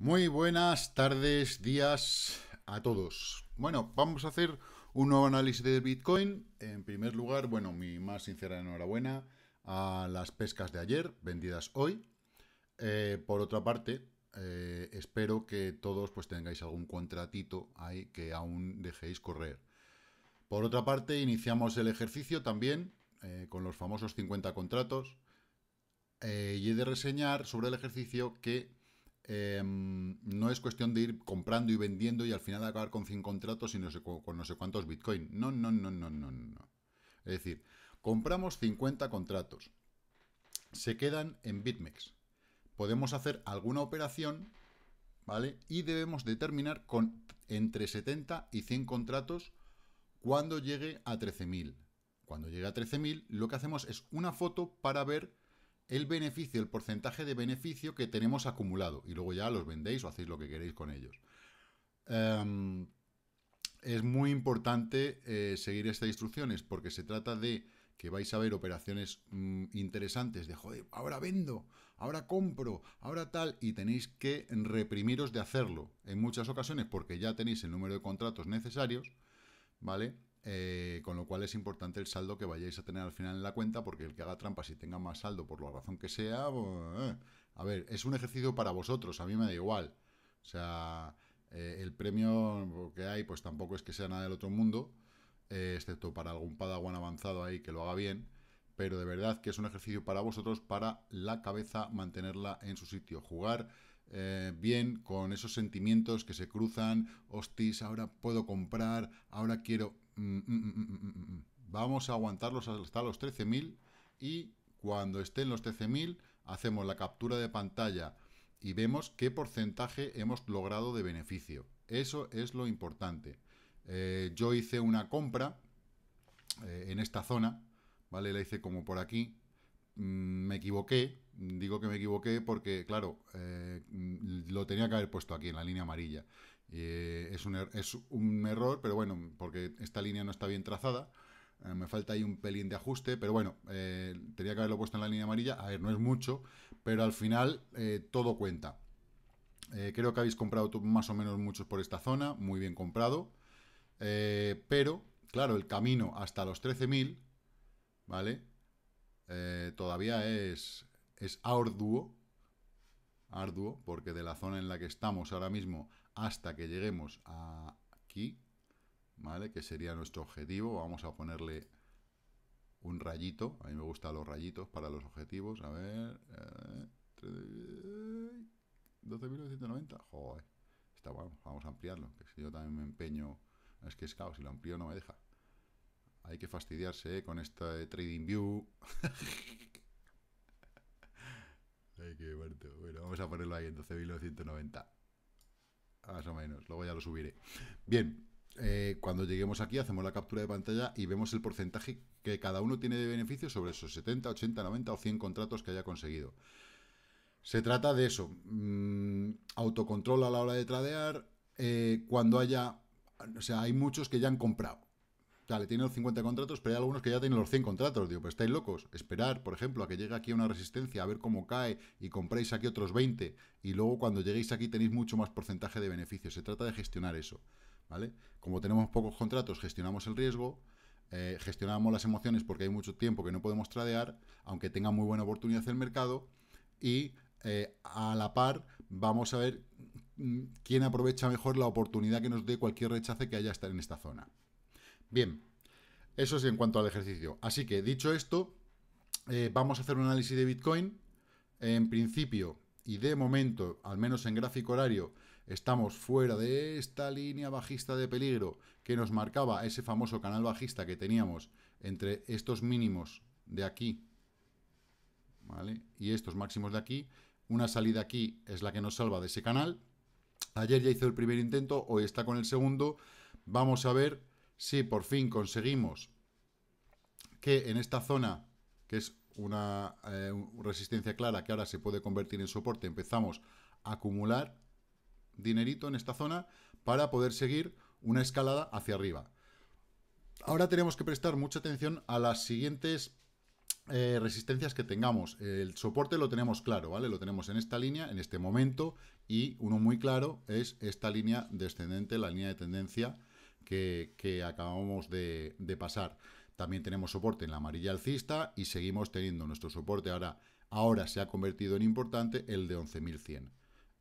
Muy buenas tardes, días a todos. Bueno, vamos a hacer un nuevo análisis de Bitcoin. En primer lugar, bueno, mi más sincera enhorabuena a las pescas de ayer, vendidas hoy. Eh, por otra parte, eh, espero que todos pues tengáis algún contratito ahí que aún dejéis correr. Por otra parte, iniciamos el ejercicio también eh, con los famosos 50 contratos. y he de reseñar sobre el ejercicio que Em, no es cuestión de ir comprando y vendiendo y al final acabar con 100 contratos y no sé, con no sé cuántos Bitcoin. No, no, no, no, no, no. Es decir, compramos 50 contratos. Se quedan en BitMEX. Podemos hacer alguna operación, ¿vale? Y debemos determinar con entre 70 y 100 contratos cuando llegue a 13.000. Cuando llegue a 13.000, lo que hacemos es una foto para ver el beneficio, el porcentaje de beneficio que tenemos acumulado. Y luego ya los vendéis o hacéis lo que queréis con ellos. Em, es muy importante eh, seguir estas instrucciones porque se trata de que vais a ver operaciones mm, interesantes de, joder, ahora vendo, ahora compro, ahora tal, y tenéis que reprimiros de hacerlo en muchas ocasiones porque ya tenéis el número de contratos necesarios, ¿vale? Eh, con lo cual es importante el saldo que vayáis a tener al final en la cuenta, porque el que haga trampas si y tenga más saldo, por la razón que sea, eh. a ver, es un ejercicio para vosotros, a mí me da igual. O sea, eh, el premio que hay, pues tampoco es que sea nada del otro mundo, excepto para algún padawan avanzado ahí que lo haga bien, pero de verdad que es un ejercicio para vosotros, para la cabeza, mantenerla en su sitio, jugar bien con esos sentimientos que se cruzan, hostis, ahora puedo comprar, ahora quiero... Mm, mm, mm, vamos a aguantarlos hasta los 13.000 y cuando estén los 13.000 hacemos la captura de pantalla y vemos qué porcentaje hemos logrado de beneficio. Eso es lo importante. Eh, yo hice una compra eh, en esta zona, ¿vale? La hice como por aquí. me equivoqué, digo que me equivoqué porque, claro, eh, lo tenía que haber puesto aquí en la línea amarilla. Eh, er-, es, un error, pero bueno, porque esta línea no está bien trazada. Eh, me falta ahí un pelín de ajuste, pero bueno, eh, tenía que haberlo puesto en la línea amarilla. A ver, no es mucho, pero al final eh, todo cuenta. creo que habéis comprado más o menos muchos por esta zona, muy bien comprado. pero, claro, el camino hasta los 13.000, ¿vale? todavía es, es arduo, arduo, porque de la zona en la que estamos ahora mismo hasta que lleguemos aquí, ¿vale? Que sería nuestro objetivo, vamos a ponerle un rayito, a mí me gustan los rayitos para los objetivos, a ver... 12.990, eh, joder, está bueno, vamos a ampliarlo, que si yo también me empeño, es que es caos, si lo amplío no me deja. Hay que fastidiarse eh, con esta eh, trading view. vamos a ponerlo ahí en 12.990. Más o menos. Luego ya lo subiré. Bien. Eh, cuando lleguemos aquí hacemos la captura de pantalla y vemos el porcentaje que cada uno tiene de beneficio sobre esos 70, 80, 90 o 100 contratos que haya conseguido. Se trata de eso, mm, autocontrol a la hora de tradear, eh, cuando haya, o sea, hay muchos que ya han comprado, Vale, tiene los 50 contratos, pero hay algunos que ya tienen los 100 contratos. Digo, pero pues, estáis locos. Esperar, por ejemplo, a que llegue aquí una resistencia, a ver cómo cae y compréis aquí otros 20 y luego cuando lleguéis aquí tenéis mucho más porcentaje de beneficio. Se trata de gestionar eso, ¿vale? Como tenemos pocos contratos, gestionamos el riesgo, eh, gestionamos las emociones porque hay mucho tiempo que no podemos tradear, aunque tenga muy buena oportunidad el mercado y eh, a la par vamos a ver mm, quién aprovecha mejor la oportunidad que nos dé cualquier rechace que haya estar en esta zona. Bien, eso es en cuanto al ejercicio. Así que, dicho esto, eh, vamos a hacer un análisis de Bitcoin. En principio, y de momento, al menos en gráfico horario, estamos fuera de esta línea bajista de peligro que nos marcaba ese famoso canal bajista que teníamos entre estos mínimos de aquí ¿vale? y estos máximos de aquí. Una salida aquí es la que nos salva de ese canal. Ayer ya hizo el primer intento, hoy está con el segundo. Vamos a ver si por fin conseguimos que en esta zona, que es una eh, resistencia clara que ahora se puede convertir en soporte, empezamos a acumular dinerito en esta zona para poder seguir una escalada hacia arriba. Ahora tenemos que prestar mucha atención a las siguientes eh, resistencias que tengamos. El soporte lo tenemos claro, ¿vale? Lo tenemos en esta línea, en este momento, y uno muy claro es esta línea descendente, la línea de tendencia que, acabamos de, pasar. También tenemos soporte en la amarilla alcista y seguimos teniendo nuestro soporte ahora, ahora se ha convertido en importante el de 11.100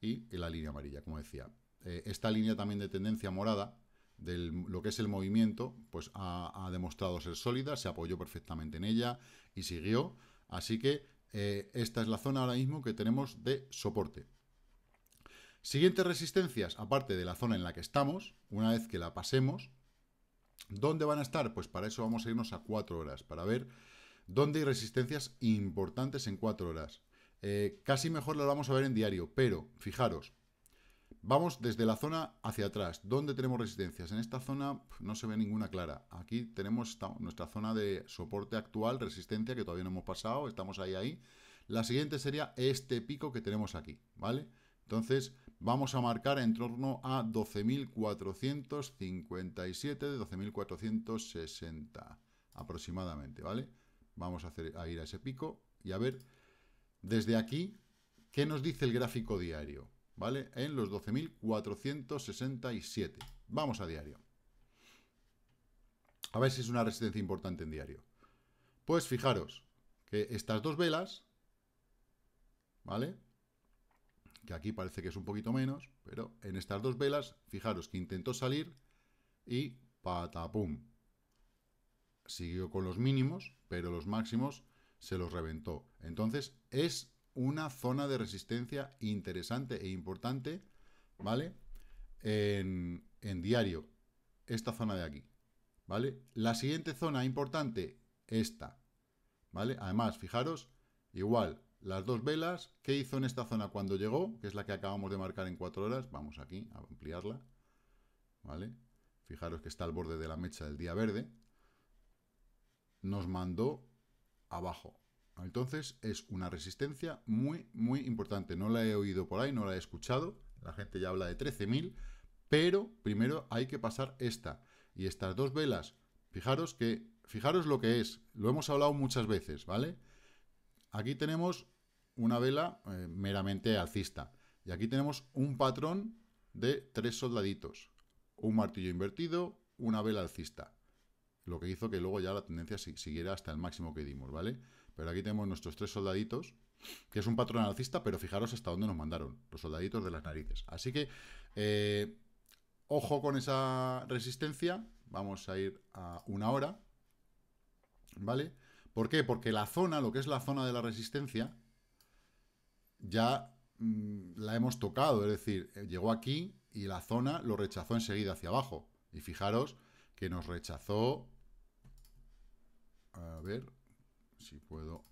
y la línea amarilla, como decía. Eh, esta línea también de tendencia morada, de lo que es el movimiento, pues ha, demostrado ser sólida, se apoyó perfectamente en ella y siguió. Así que eh, esta es la zona ahora mismo que tenemos de soporte. Siguientes resistencias, aparte de la zona en la que estamos, una vez que la pasemos, ¿dónde van a estar? Pues para eso vamos a irnos a 4 horas, para ver dónde hay resistencias importantes en 4 horas. Eh, casi mejor lo vamos a ver en diario, pero fijaros, vamos desde la zona hacia atrás. ¿Dónde tenemos resistencias? En esta zona no se ve ninguna clara. Aquí tenemos nuestra zona de soporte actual, resistencia, que todavía no hemos pasado, estamos ahí, ahí. La siguiente sería este pico que tenemos aquí, ¿vale? Entonces, vamos a marcar en torno a 12.457, de 12.460 aproximadamente, ¿vale? Vamos a, a ir a ese pico y a ver desde aquí qué nos dice el gráfico diario, ¿vale? En los 12.467. Vamos a diario. A ver si es una resistencia importante en diario. Pues fijaros que estas dos velas, ¿vale? que aquí parece que es un poquito menos, pero en estas dos velas, fijaros que intentó salir y patapum. Siguió con los mínimos, pero los máximos se los reventó. Entonces es una zona de resistencia interesante e importante, ¿vale? En, en diario, esta zona de aquí, ¿vale? La siguiente zona importante, esta, ¿vale? Además, fijaros, igual, las dos velas, qué hizo en esta zona cuando llegó, que es la que acabamos de marcar en cuatro horas, vamos aquí a ampliarla, ¿vale? Fijaros que está al borde de la mecha del día verde, nos mandó abajo. Entonces es una resistencia muy, muy importante. No la he oído por ahí, no la he escuchado, la gente ya habla de 13.000, pero primero hay que pasar esta. Y estas dos velas, fijaros que, fijaros lo que es, lo hemos hablado muchas veces, ¿vale? Aquí tenemos una vela eh, meramente alcista. Y aquí tenemos un patrón de tres soldaditos. Un martillo invertido, una vela alcista. Lo que hizo que luego ya la tendencia siguiera hasta el máximo que dimos, ¿vale? Pero aquí tenemos nuestros tres soldaditos, que es un patrón alcista, pero fijaros hasta dónde nos mandaron. Los soldaditos de las narices. Así que, eh, ojo con esa resistencia. Vamos a ir a una hora, ¿vale? ¿Por qué? Porque la zona, lo que es la zona de la resistencia, ya mm, la hemos tocado. Es decir, eh, llegó aquí y la zona lo rechazó enseguida hacia abajo. Y fijaros que nos rechazó... A ver si puedo...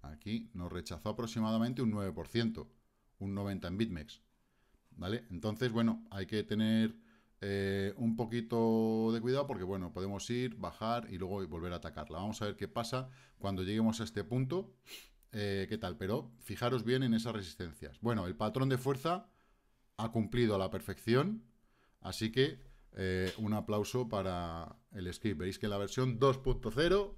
Aquí nos rechazó aproximadamente un 9%, un 90% en BitMEX. ¿Vale? Entonces, bueno, hay que tener eh, un poquito de cuidado porque, bueno, podemos ir, bajar y luego volver a atacarla. Vamos a ver qué pasa cuando lleguemos a este punto. Eh, ¿Qué tal? Pero fijaros bien en esas resistencias. Bueno, el patrón de fuerza ha cumplido a la perfección. Así que eh, un aplauso para el script. Veis que la versión 2.0,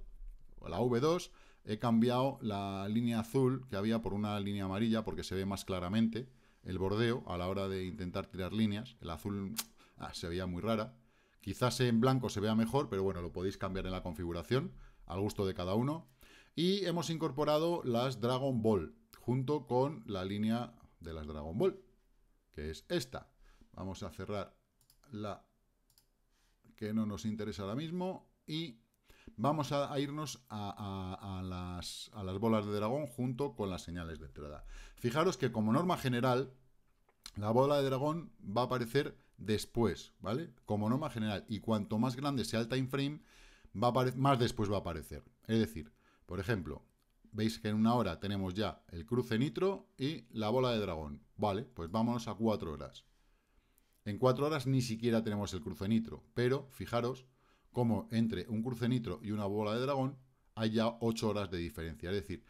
o la V2, he cambiado la línea azul que había por una línea amarilla porque se ve más claramente el bordeo a la hora de intentar tirar líneas. El azul Ah, se veía muy rara. Quizás en blanco se vea mejor, pero bueno, lo podéis cambiar en la configuración, al gusto de cada uno. Y hemos incorporado las Dragon Ball, junto con la línea de las Dragon Ball, que es esta. Vamos a cerrar la que no nos interesa ahora mismo y vamos a, irnos a, las, a las bolas de dragón junto con las señales de entrada. Fijaros que como norma general, la bola de dragón va a aparecer después, ¿vale? Como norma general. Y cuanto más grande sea el time frame, va más después va a aparecer. Es decir, por ejemplo, veis que en una hora tenemos ya el cruce nitro y la bola de dragón. Vale, pues vámonos a cuatro horas. En cuatro horas ni siquiera tenemos el cruce nitro, pero fijaros cómo entre un cruce nitro y una bola de dragón hay ya ocho horas de diferencia. Es decir,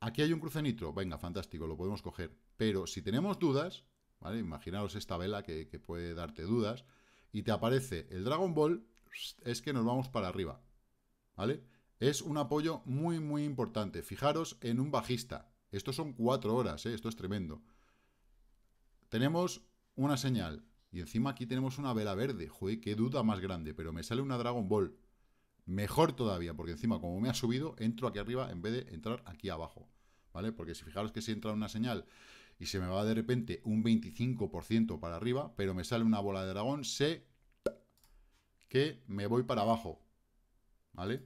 aquí hay un cruce nitro, venga, fantástico, lo podemos coger. Pero si tenemos dudas, ¿vale? esta vela que, puede darte dudas, y te aparece el Dragon Ball, es que nos vamos para arriba, ¿vale? Es un apoyo muy, muy importante. Fijaros en un bajista. Esto son cuatro horas, ¿eh? esto es tremendo. Tenemos una señal. Y encima aquí tenemos una vela verde. Joder, qué duda más grande. Pero me sale una Dragon Ball. Mejor todavía, porque encima, como me ha subido, entro aquí arriba en vez de entrar aquí abajo. ¿Vale? Porque si fijaros que si entra una señal y se me va de repente un 25% para arriba, pero me sale una bola de dragón, sé que me voy para abajo, ¿vale?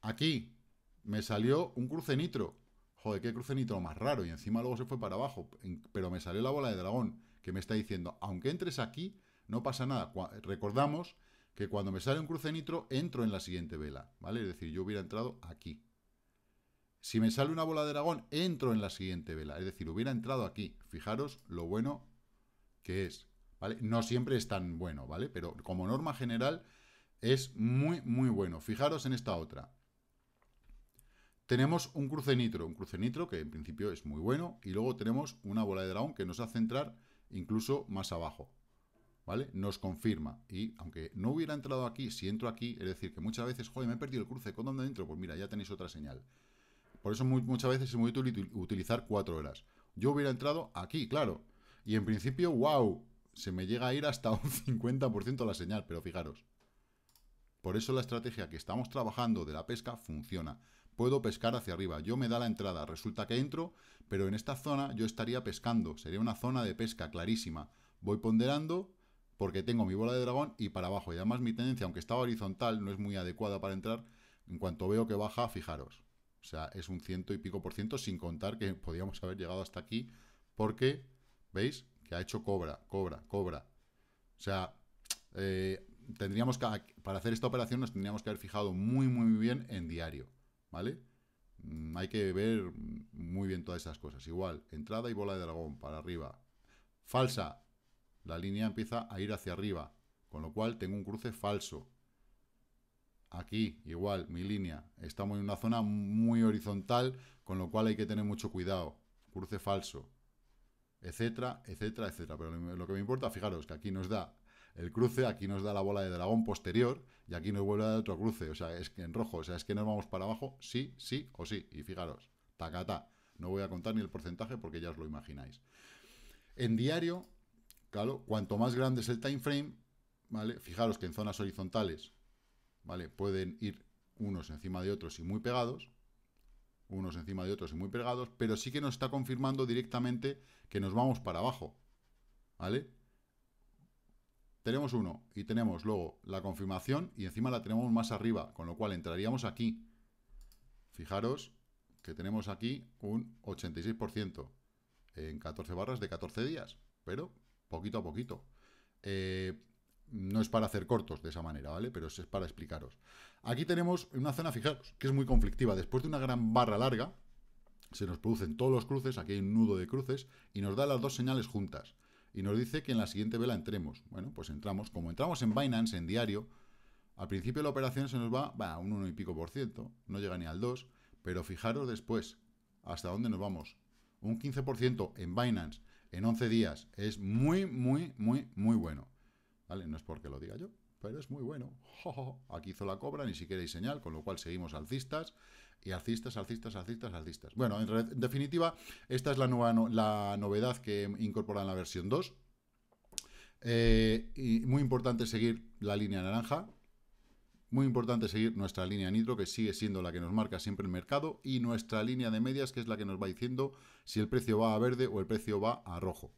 Aquí me salió un cruce nitro, joder, qué cruce nitro más raro, y encima luego se fue para abajo, pero me salió la bola de dragón, que me está diciendo, aunque entres aquí, no pasa nada, recordamos que cuando me sale un cruce nitro, entro en la siguiente vela, ¿vale? Es decir, yo hubiera entrado aquí, si me sale una bola de dragón, entro en la siguiente vela. Es decir, hubiera entrado aquí. Fijaros lo bueno que es. ¿Vale? No siempre es tan bueno, ¿vale? Pero como norma general es muy, muy bueno. Fijaros en esta otra. Tenemos un cruce nitro, un cruce nitro que en principio es muy bueno, y luego tenemos una bola de dragón que nos hace entrar incluso más abajo, ¿vale? Nos confirma, y aunque no hubiera entrado aquí, si entro aquí, es decir, que muchas veces, joder, me he perdido el cruce, ¿con dónde entro? Pues mira, ya tenéis otra señal. Por eso muchas veces es muy útil utilizar cuatro horas. Yo hubiera entrado aquí, claro. Y en principio, wow, se me llega a ir hasta un 50% la señal, pero fijaros. Por eso la estrategia que estamos trabajando de la pesca funciona. Puedo pescar hacia arriba, yo me da la entrada, resulta que entro, pero en esta zona yo estaría pescando, sería una zona de pesca clarísima. Voy ponderando porque tengo mi bola de dragón y para abajo, y además mi tendencia, aunque estaba horizontal, no es muy adecuada para entrar. En cuanto veo que baja, fijaros, o sea, es un ciento y pico por ciento, sin contar que podíamos haber llegado hasta aquí, porque, ¿veis? Que ha hecho cobra, cobra, cobra. O sea, eh, tendríamos que, para hacer esta operación nos tendríamos que haber fijado muy, muy bien en diario, ¿vale? Mm, hay que ver muy bien todas esas cosas. Igual, entrada y bola de dragón para arriba. Falsa. La línea empieza a ir hacia arriba, con lo cual tengo un cruce falso. Aquí, igual, mi línea. Estamos en una zona muy horizontal, con lo cual hay que tener mucho cuidado. Cruce falso, etcétera, etcétera, etcétera. Pero lo que me importa, fijaros, que aquí nos da el cruce, aquí nos da la bola de dragón posterior y aquí nos vuelve a dar otro cruce. O sea, es que en rojo, o sea, es que nos vamos para abajo, sí, sí o sí. Y fijaros, tacata. No voy a contar ni el porcentaje porque ya os lo imagináis. En diario, claro, cuanto más grande es el time frame, ¿vale? Fijaros que en zonas horizontales ¿vale? Pueden ir unos encima de otros y muy pegados, unos encima de otros y muy pegados, pero sí que nos está confirmando directamente que nos vamos para abajo, ¿vale? Tenemos uno y tenemos luego la confirmación y encima la tenemos más arriba, con lo cual entraríamos aquí. Fijaros que tenemos aquí un 86% en 14 barras de 14 días, pero poquito a poquito. Eh, no es para hacer cortos de esa manera, ¿vale? Pero es para explicaros. Aquí tenemos una zona, fijaros, que es muy conflictiva. Después de una gran barra larga, se nos producen todos los cruces, aquí hay un nudo de cruces, y nos da las dos señales juntas. Y nos dice que en la siguiente vela entremos. Bueno, pues entramos. Como entramos en Binance, en diario, al principio de la operación se nos va, a un 1 y pico por ciento, no llega ni al 2, pero fijaros después, hasta dónde nos vamos. Un 15% en Binance en 11 días es muy, muy, muy, muy bueno. No es porque lo diga yo, pero es muy bueno. Aquí hizo la cobra, ni siquiera hay señal, con lo cual seguimos alcistas, y alcistas, alcistas, alcistas, alcistas. Bueno, en, definitiva, esta es la, nueva la novedad que incorpora en la versión 2. Eh, y muy importante seguir la línea naranja, muy importante seguir nuestra línea nitro, que sigue siendo la que nos marca siempre el mercado, y nuestra línea de medias, que es la que nos va diciendo si el precio va a verde o el precio va a rojo.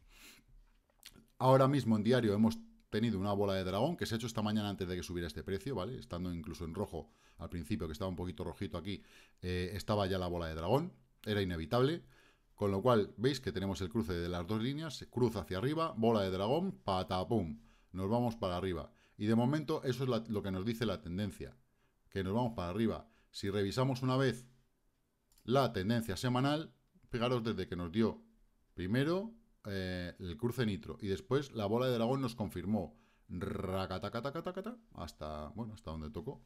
Ahora mismo en diario hemos tenido una bola de dragón que se ha hecho esta mañana antes de que subiera este precio, ¿vale? Estando incluso en rojo al principio, que estaba un poquito rojito aquí, eh, estaba ya la bola de dragón, era inevitable. Con lo cual, veis que tenemos el cruce de las dos líneas, se cruza hacia arriba, bola de dragón, pum, nos vamos para arriba. Y de momento eso es lo que nos dice la tendencia, que nos vamos para arriba. Si revisamos una vez la tendencia semanal, ...pegaros desde que nos dio primero, eh, el cruce nitro. Y después la bola de dragón nos confirmó. Racatacatacatacata. Hasta, bueno, hasta donde tocó.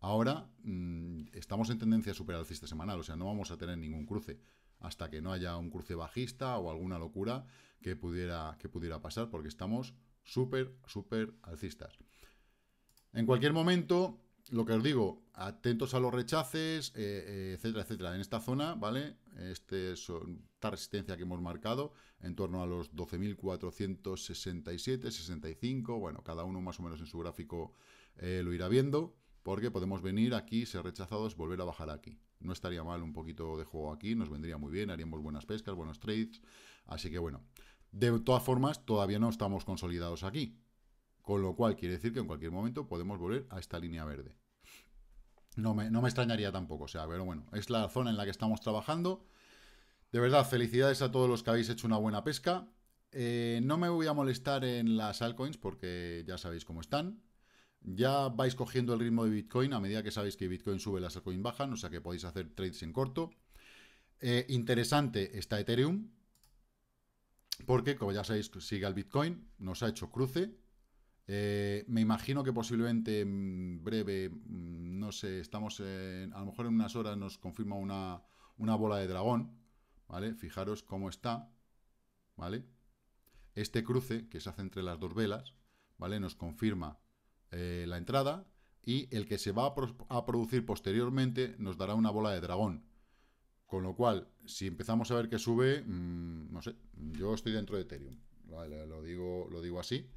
Ahora mm, estamos en tendencia super alcista semanal, o sea, no vamos a tener ningún cruce hasta que no haya un cruce bajista o alguna locura que pudiera, que pudiera pasar, porque estamos súper, súper alcistas. En cualquier momento, lo que os digo, atentos a los rechaces, eh, eh, etcétera, etcétera. En esta zona, ¿vale? este esta resistencia que hemos marcado, en torno a los 12.467, 65, bueno, cada uno más o menos en su gráfico eh, lo irá viendo, porque podemos venir aquí, ser rechazados, volver a bajar aquí. No estaría mal un poquito de juego aquí, nos vendría muy bien, haríamos buenas pescas, buenos trades, así que bueno. De todas formas, todavía no estamos consolidados aquí, con lo cual quiere decir que en cualquier momento podemos volver a esta línea verde. No me, extrañaría tampoco, o sea, pero bueno, es la zona en la que estamos trabajando. De verdad, felicidades a todos los que habéis hecho una buena pesca. Eh, no me voy a molestar en las altcoins porque ya sabéis cómo están. Ya vais cogiendo el ritmo de Bitcoin a medida que sabéis que Bitcoin sube, las altcoins bajan, o sea que podéis hacer trades en corto. Eh, interesante está Ethereum, porque como ya sabéis, sigue al Bitcoin, nos ha hecho cruce, eh, me imagino que posiblemente en mm, breve, mm, no sé, estamos a lo mejor en unas horas nos confirma una, bola de dragón, ¿vale? Fijaros cómo está, ¿vale? Este cruce que se hace entre las dos velas, ¿vale? Nos confirma eh, la entrada y el que se va a, producir posteriormente nos dará una bola de dragón. Con lo cual, si empezamos a ver que sube, mm, no sé, yo estoy dentro de Ethereum, lo, digo, lo digo así.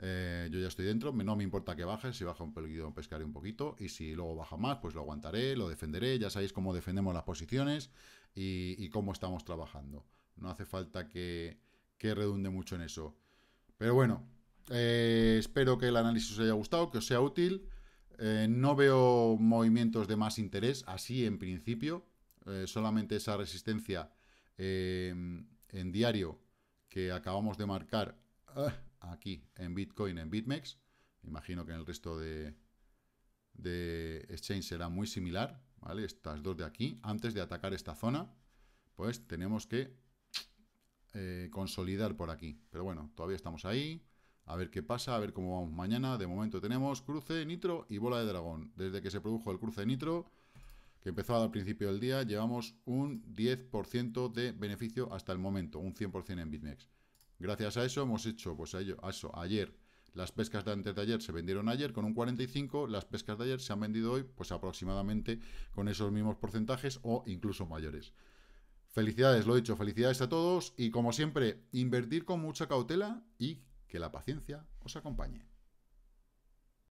Eh, yo ya estoy dentro, no me importa que baje, si baja un pelguido pescaré un poquito y si luego baja más, pues lo aguantaré, lo defenderé, ya sabéis cómo defendemos las posiciones y, cómo estamos trabajando. No hace falta que, redunde mucho en eso. Pero bueno, eh, espero que el análisis os haya gustado, que os sea útil. Eh, no veo movimientos de más interés así en principio, solamente esa resistencia en diario que acabamos de marcar. Ah, aquí en Bitcoin, en BitMEX. imagino que en el resto de, de exchange será muy similar, ¿vale? Estas dos de aquí, antes de atacar esta zona, pues tenemos que eh, consolidar por aquí. Pero bueno, todavía estamos ahí. A ver qué pasa, a ver cómo vamos mañana. De momento tenemos cruce nitro y bola de dragón. Desde que se produjo el cruce nitro, que empezó al principio del día, llevamos un 10% de beneficio hasta el momento, un 100% en BitMEX. Gracias a eso hemos hecho, pues eso, ayer, las pescas de antes de ayer se vendieron ayer con un 45, las pescas de ayer se han vendido hoy pues aproximadamente con esos mismos porcentajes o incluso mayores. Felicidades, lo he dicho, felicidades a todos y como siempre, invertir con mucha cautela y que la paciencia os acompañe.